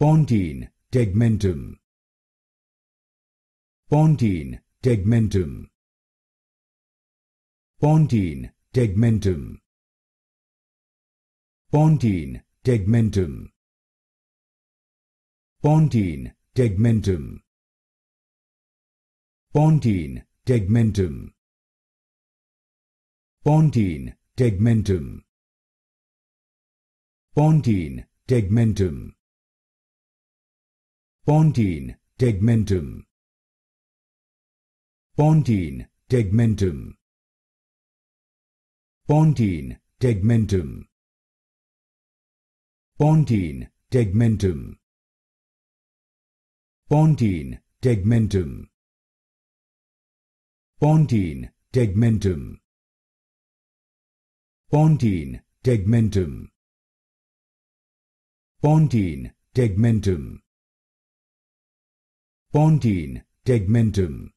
Pontine tegmentum. Pontine tegmentum. Pontine tegmentum. Pontine tegmentum. Pontine tegmentum. Pontine tegmentum. Pontine tegmentum. Pontine tegmentum. Pontine tegmentum. Pontine tegmentum. Pontine tegmentum. Pontine tegmentum. Pontine tegmentum. Pontine tegmentum. Pontine tegmentum. Pontine tegmentum pontine, tegmentum.